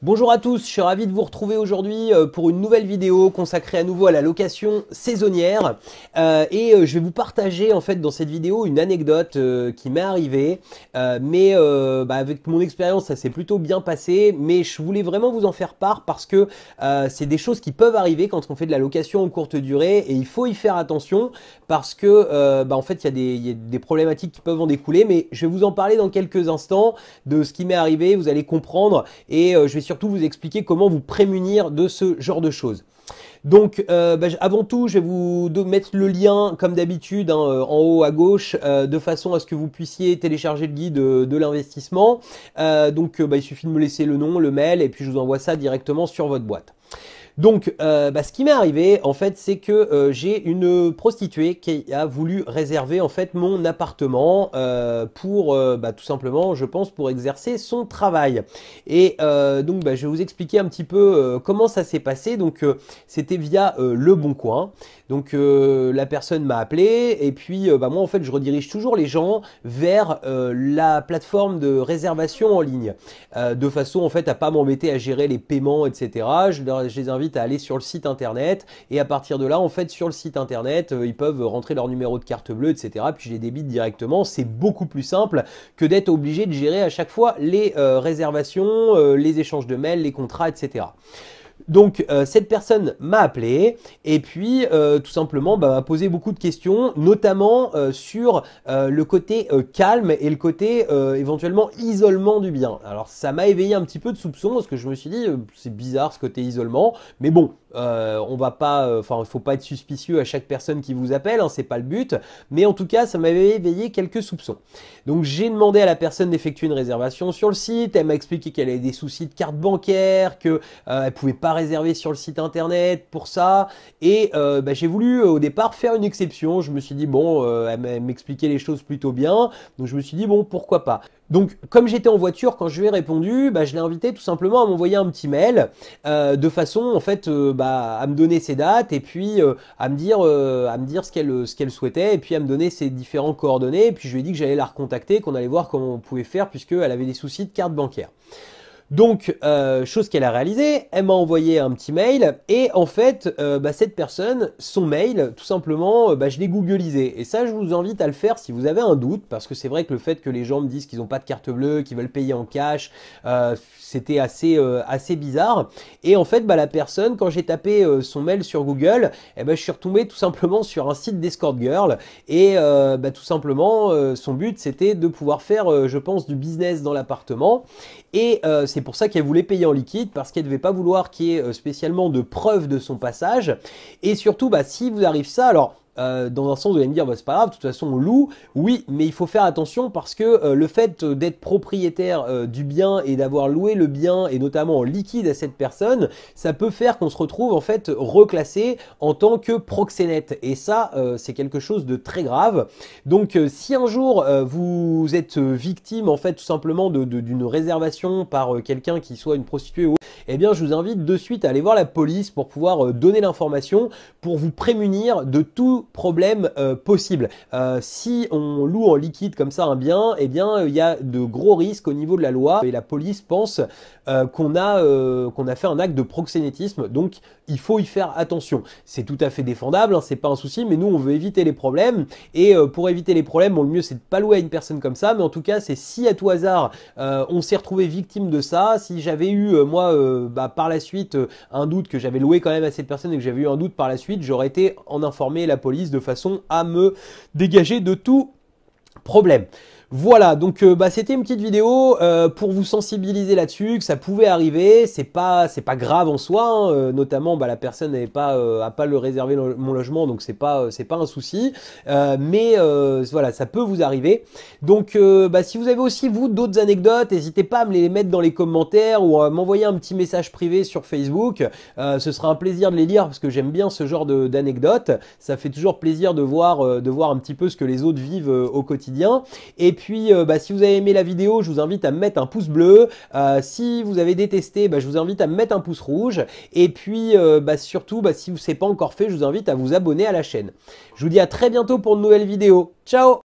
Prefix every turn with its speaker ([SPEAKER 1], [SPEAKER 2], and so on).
[SPEAKER 1] Bonjour à tous, je suis ravi de vous retrouver aujourd'hui euh, pour une nouvelle vidéo consacrée à nouveau à la location saisonnière euh, et euh, je vais vous partager en fait dans cette vidéo une anecdote qui m'est arrivée mais bah, avec mon expérience ça s'est plutôt bien passé mais je voulais vraiment vous en faire part parce que c'est des choses qui peuvent arriver quand on fait de la location en courte durée et il faut y faire attention parce que bah, en fait il y, y, a des problématiques qui peuvent en découler mais je vais vous en parler dans quelques instants de ce qui m'est arrivé, vous allez comprendre et je vais surtout vous expliquer comment vous prémunir de ce genre de choses. Donc, euh, bah, avant tout, je vais vous mettre le lien, comme d'habitude, hein, euh, en haut à gauche, euh, de façon à ce que vous puissiez télécharger le guide de, l'investissement. donc, bah, il suffit de me laisser le nom, le mail, et puis je vous envoie ça directement sur votre boîte. Donc, euh, bah, ce qui m'est arrivé, en fait, c'est que euh, j'ai une prostituée qui a voulu réserver, en fait, mon appartement euh, pour, bah, tout simplement, je pense, pour exercer son travail. Et donc, bah, je vais vous expliquer un petit peu comment ça s'est passé. Donc, c'était via Le Bon Coin. Donc euh, la personne m'a appelé et puis euh, bah, moi en fait je redirige toujours les gens vers euh, la plateforme de réservation en ligne de façon en fait à pas m'embêter à gérer les paiements etc. Je, je, les invite à aller sur le site internet et à partir de là en fait sur le site internet ils peuvent rentrer leur numéro de carte bleue etc. Puis je les débite directement. C'est beaucoup plus simple que d'être obligé de gérer à chaque fois les réservations, les échanges de mails, les contrats etc. Donc euh, cette personne m'a appelé et puis euh, tout simplement bah, m'a posé beaucoup de questions, notamment euh, sur le côté calme et le côté éventuellement isolement du bien. Alors ça m'a éveillé un petit peu de soupçons parce que je me suis dit c'est bizarre ce côté isolement, mais bon euh, on va pas, euh, enfin, il faut pas être suspicieux à chaque personne qui vous appelle, hein, c'est pas le but. Mais en tout cas, ça m'avait éveillé quelques soupçons. Donc j'ai demandé à la personne d'effectuer une réservation sur le site. Elle m'a expliqué qu'elle avait des soucis de carte bancaire, qu'elle euh, ne pouvait pas réserver sur le site internet pour ça. Et bah, j'ai voulu au départ faire une exception. Je me suis dit bon, elle m'expliquait les choses plutôt bien, donc je me suis dit bon, pourquoi pas. Donc, comme j'étais en voiture, quand je lui ai répondu, bah, je l'ai invité tout simplement à m'envoyer un petit mail, euh, de façon en fait euh, bah, à me donner ses dates et puis euh, à me dire, à me dire ce qu'elle ce qu'elle souhaitait et puis à me donner ses différents coordonnées. Et puis je lui ai dit que j'allais la recontacter, qu'on allait voir comment on pouvait faire puisqu'elle avait des soucis de carte bancaire. Donc, euh, chose qu'elle a réalisée, elle m'a envoyé un petit mail et en fait, euh, bah, cette personne, son mail, tout simplement, euh, bah, je l'ai googlisé. Et ça, je vous invite à le faire si vous avez un doute, parce que c'est vrai que le fait que les gens me disent qu'ils n'ont pas de carte bleue, qu'ils veulent payer en cash, c'était assez, assez bizarre. Et en fait, bah, la personne, quand j'ai tapé son mail sur Google, eh ben, je suis retombé tout simplement sur un site d'escort girl et bah, tout simplement, son but, c'était de pouvoir faire, je pense, du business dans l'appartement. Et c'est c'est pour ça qu'elle voulait payer en liquide, parce qu'elle ne devait pas vouloir qu'il y ait euh, spécialement de preuves de son passage. Et surtout, bah, si vous arrive ça, alors euh, dans un sens vous allez me dire bah, c'est pas grave, de toute façon on loue. Oui, mais il faut faire attention parce que euh, le fait euh, d'être propriétaire du bien et d'avoir loué le bien et notamment en liquide à cette personne, ça peut faire qu'on se retrouve en fait reclassé en tant que proxénète. Et ça, c'est quelque chose de très grave. Donc si un jour vous êtes victime en fait tout simplement d'une réservation par quelqu'un qui soit une prostituée ou eh bien je vous invite de suite à aller voir la police pour pouvoir euh, donner l'information, pour vous prémunir de tout problème euh, possible. Euh, si on loue en liquide comme ça un bien, eh bien il y a de gros risques au niveau de la loi et la police pense qu'on a, qu'on a fait un acte de proxénétisme, donc il faut y faire attention. C'est tout à fait défendable, hein, c'est pas un souci, mais nous on veut éviter les problèmes et pour éviter les problèmes, bon, le mieux c'est de pas louer à une personne comme ça, mais en tout cas c'est si à tout hasard on s'est retrouvé victime de ça, si j'avais eu moi euh, bah, par la suite euh, un doute que j'avais loué quand même à cette personne et que j'avais eu un doute par la suite, j'aurais été en informer la police de façon à me dégager de tout problème. Voilà, donc euh, bah, c'était une petite vidéo euh, pour vous sensibiliser là-dessus, que ça pouvait arriver, c'est pas c'est pas grave en soi, hein, euh, notamment bah, la personne n'avait pas à pas le réserver mon logement, donc c'est pas c'est pas un souci, mais voilà ça peut vous arriver. Donc bah, si vous avez aussi vous d'autres anecdotes, n'hésitez pas à me les mettre dans les commentaires ou à m'envoyer un petit message privé sur Facebook, ce sera un plaisir de les lire parce que j'aime bien ce genre d'anecdotes, ça fait toujours plaisir de voir de voir un petit peu ce que les autres vivent au quotidien et et puis, euh, bah, si vous avez aimé la vidéo, je vous invite à mettre un pouce bleu. Euh, si vous avez détesté, bah, je vous invite à mettre un pouce rouge. Et puis, euh, bah, surtout, si vous ne pas encore fait, je vous invite à vous abonner à la chaîne. Je vous dis à très bientôt pour de nouvelles vidéos. Ciao